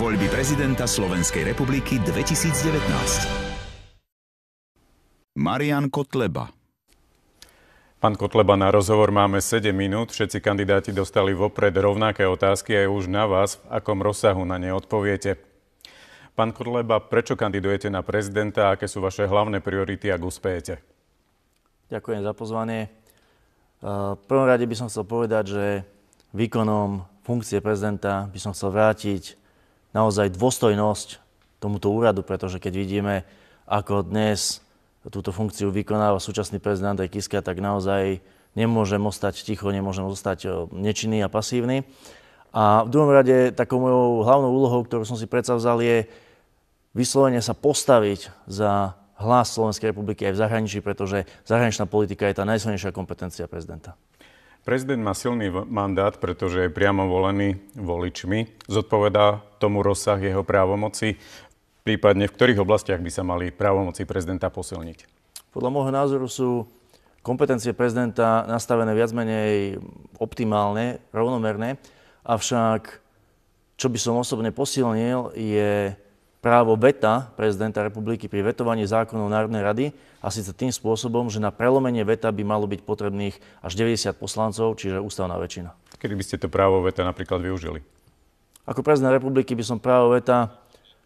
Voľby prezidenta Slovenskej republiky 2019. Marian Kotleba Pán Kotleba, na rozhovor máme 7 minút. Všetci kandidáti dostali vopred rovnaké otázky a už na vás, v akom rozsahu na ne odpoviete. Pán Kotleba, prečo kandidujete na prezidenta a aké sú vaše hlavné priority, ak uspejete? Ďakujem za pozvanie. E, v prvom rade by som chcel povedať, že výkonom funkcie prezidenta by som chcel vrátiť naozaj dôstojnosť tomuto úradu, pretože keď vidíme, ako dnes túto funkciu vykonáva súčasný prezident Andrej Kiska, tak naozaj nemôžem ostať ticho, nemôžem ostať e, nečinný a pasívny. A v druhom rade takou mojou hlavnou úlohou, ktorú som si predsa vzal, je vyslovene sa postaviť za hlas Slovenskej republiky aj v zahraničí, pretože zahraničná politika je tá najsilnejšia kompetencia prezidenta. Prezident má silný mandát, pretože je priamo volený voličmi. Zodpovedá tomu rozsah jeho právomoci, prípadne v ktorých oblastiach by sa mali právomoci prezidenta posilniť? Podľa môjho názoru sú kompetencie prezidenta nastavené viac menej optimálne, rovnomerné, avšak čo by som osobne posilnil je právo veta prezidenta republiky pri vetovaní zákonov Národnej rady a síce tým spôsobom, že na prelomenie veta by malo byť potrebných až 90 poslancov, čiže ústavná väčšina. Kedy by ste to právo veta napríklad využili? Ako prezident republiky by som právo veta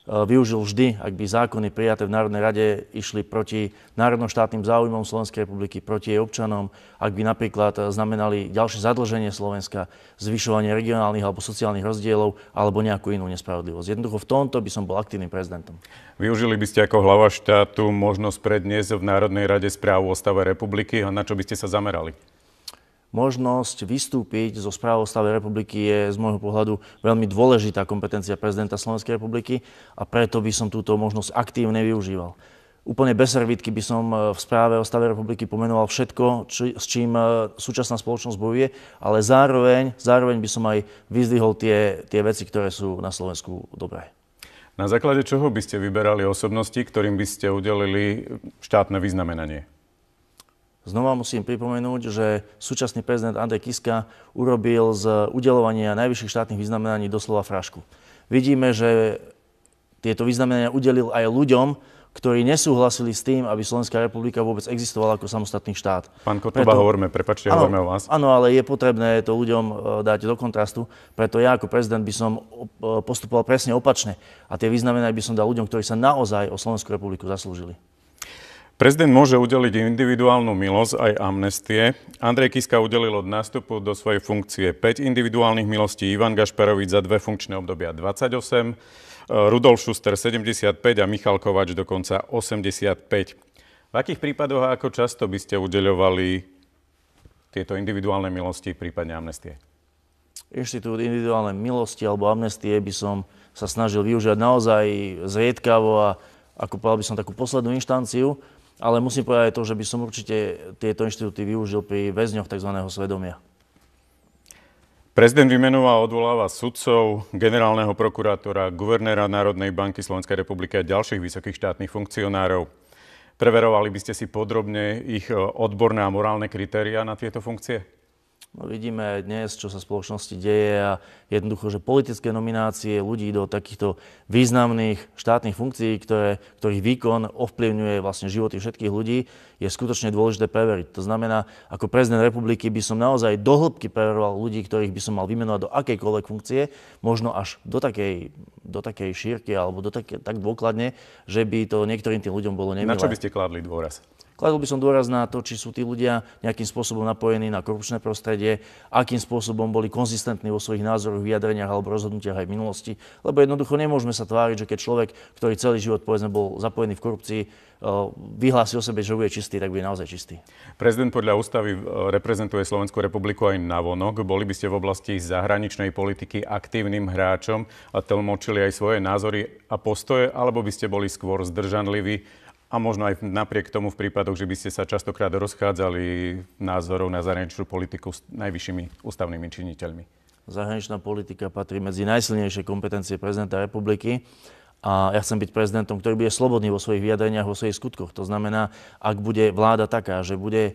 E, využil vždy, ak by zákony prijaté v Národnej rade išli proti národnoštátnym záujmom Slovenskej republiky, proti jej občanom, ak by napríklad e, znamenali ďalšie zadlženie Slovenska, zvyšovanie regionálnych alebo sociálnych rozdielov alebo nejakú inú nespravodlivosť. Jednoducho v tomto by som bol aktívnym prezidentom. Využili by ste ako hlava štátu možnosť predniesť v Národnej rade správu o stave republiky a na čo by ste sa zamerali? možnosť vystúpiť zo správou stave republiky je z môjho pohľadu veľmi dôležitá kompetencia prezidenta Slovenskej republiky a preto by som túto možnosť aktívne využíval. Úplne bez servítky by som e, v správe o stave republiky pomenoval všetko, či, s čím e, súčasná spoločnosť bojuje, ale zároveň, zároveň by som aj vyzdvihol tie, tie veci, ktoré sú na Slovensku dobré. Na základe čoho by ste vyberali osobnosti, ktorým by ste udelili štátne vyznamenanie? Znova musím pripomenúť, že súčasný prezident Andrej Kiska urobil z udelovania najvyšších štátnych vyznamenaní doslova frašku. Vidíme, že tieto vyznamenania udelil aj ľuďom, ktorí nesúhlasili s tým, aby Slovenská republika vôbec existovala ako samostatný štát. Pán Kotoba, preto, hovoríme, prepačte, áno, hovoríme o vás. Áno, ale je potrebné to ľuďom e, dať do kontrastu, preto ja ako prezident by som e, postupoval presne opačne a tie vyznamenia by som dal ľuďom, ktorí sa naozaj o Slovenskú republiku zaslúžili. Prezident môže udeliť individuálnu milosť aj amnestie. Andrej Kiska udelil od nástupu do svojej funkcie 5 individuálnych milostí, Ivan Gašperovič za dve funkčné obdobia 28, e, Rudolf Šuster 75 a Michal Kovač dokonca 85. V akých prípadoch a ako často by ste udeľovali tieto individuálne milosti, prípadne amnestie? Inštitút individuálne milosti alebo amnestie by som sa snažil využiať naozaj zriedkavo a ako povedal by som takú poslednú inštanciu, ale musím povedať aj to, že by som určite tieto inštitúty využil pri väzňoch tzv. svedomia. Prezident vymenúva a odvoláva sudcov, generálneho prokurátora, guvernéra Národnej banky Slovenskej republiky a ďalších vysokých štátnych funkcionárov. Preverovali by ste si podrobne ich e, odborné a morálne kritéria na tieto funkcie? No vidíme dnes, čo sa v spoločnosti deje a jednoducho, že politické nominácie ľudí do takýchto významných štátnych funkcií, ktoré, ktorých výkon ovplyvňuje vlastne životy všetkých ľudí, je skutočne dôležité preveriť. To znamená, ako prezident republiky by som naozaj do hĺbky preveroval ľudí, ktorých by som mal vymenovať do akejkoľvek funkcie, možno až do takej, do takej šírky alebo do také, tak dôkladne, že by to niektorým tým ľuďom bolo nemilé. Na čo by ste kladli dôraz? Kladol by som dôraz na to, či sú tí ľudia nejakým spôsobom napojení na korupčné prostredie, akým spôsobom boli konzistentní vo svojich názoroch, vyjadreniach alebo rozhodnutiach aj v minulosti. Lebo jednoducho nemôžeme sa tváriť, že keď človek, ktorý celý život povedzme, bol zapojený v korupcii, eh, vyhlási o sebe, že bude čistý, tak bude naozaj čistý. Prezident podľa ústavy eh, reprezentuje Slovenskú republiku aj na vonok. Boli by ste v oblasti zahraničnej politiky aktívnym hráčom a telmočili aj svoje názory a postoje, alebo by ste boli skôr zdržanliví a možno aj napriek tomu v prípadoch, že by ste sa častokrát rozchádzali názorov na zahraničnú politiku s najvyššími ústavnými činiteľmi. Zahraničná politika patrí medzi najsilnejšie kompetencie prezidenta republiky a ja chcem byť prezidentom, ktorý bude slobodný vo svojich vyjadreniach, vo svojich skutkoch. To znamená, ak bude vláda taká, že bude e,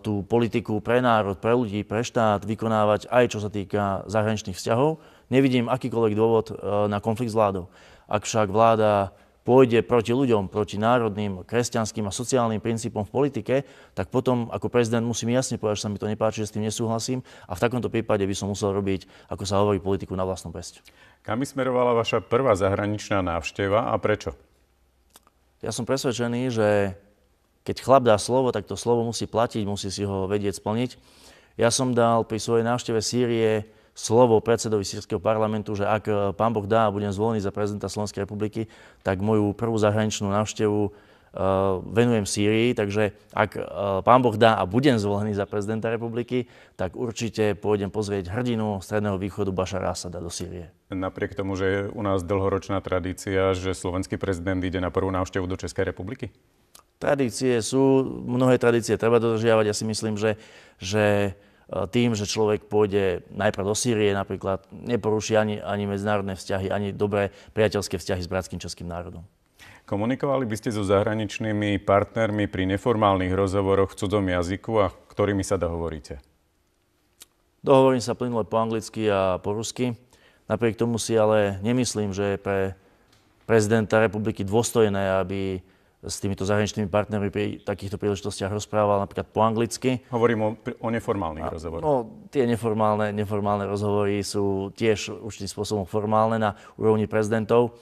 tú politiku pre národ, pre ľudí, pre štát vykonávať aj čo sa týka zahraničných vzťahov, nevidím akýkoľvek dôvod e, na konflikt s vládou. Ak však vláda pôjde proti ľuďom, proti národným, kresťanským a sociálnym princípom v politike, tak potom ako prezident musím jasne povedať, že sa mi to nepáči, že s tým nesúhlasím a v takomto prípade by som musel robiť, ako sa hovorí, politiku na vlastnom peste. Kam smerovala vaša prvá zahraničná návšteva a prečo? Ja som presvedčený, že keď chlap dá slovo, tak to slovo musí platiť, musí si ho vedieť splniť. Ja som dal pri svojej návšteve Sýrie slovo predsedovi sírskeho parlamentu, že ak e, pán Boh dá a budem zvolený za prezidenta Slovenskej republiky, tak moju prvú zahraničnú návštevu e, venujem Sýrii, takže ak e, pán Boh dá a budem zvolený za prezidenta republiky, tak určite pôjdem pozrieť hrdinu Stredného východu Bašara Asada do Sýrie. Napriek tomu, že je u nás dlhoročná tradícia, že slovenský prezident ide na prvú návštevu do Českej republiky? Tradície sú, mnohé tradície treba dodržiavať. Ja si myslím, že, že E, tým, že človek pôjde najprv do Sýrie napríklad, neporuší ani, ani medzinárodné vzťahy, ani dobré priateľské vzťahy s bratským českým národom. Komunikovali by ste so zahraničnými partnermi pri neformálnych rozhovoroch v cudzom jazyku a ktorými sa dohovoríte? Dohovorím sa plynule po anglicky a po rusky. Napriek tomu si ale nemyslím, že je pre prezidenta republiky dôstojné, aby s týmito zahraničnými partnermi pri takýchto príležitostiach rozprával napríklad po anglicky. Hovorím o, o neformálnych rozhovoroch. No, tie neformálne, neformálne rozhovory sú tiež určitým spôsobom formálne na úrovni prezidentov.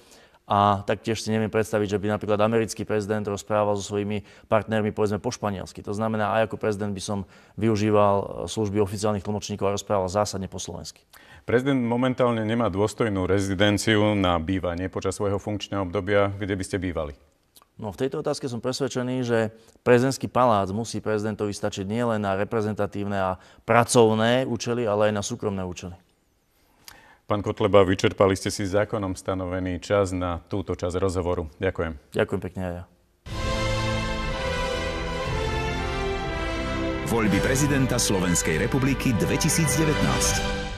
A taktiež si neviem predstaviť, že by napríklad americký prezident rozprával so svojimi partnermi povedzme po španielsky. To znamená, aj ako prezident by som využíval e, služby oficiálnych tlmočníkov a rozprával zásadne po slovensky. Prezident momentálne nemá dôstojnú rezidenciu na bývanie počas svojho funkčného obdobia, kde by ste bývali. No v tejto otázke som presvedčený, že prezidentský palác musí prezidentovi stačiť nielen na reprezentatívne a pracovné účely, ale aj na súkromné účely. Pán Kotleba, vyčerpali ste si zákonom stanovený čas na túto časť rozhovoru. Ďakujem. Ďakujem pekne aj ja. Voľby prezidenta Slovenskej republiky 2019.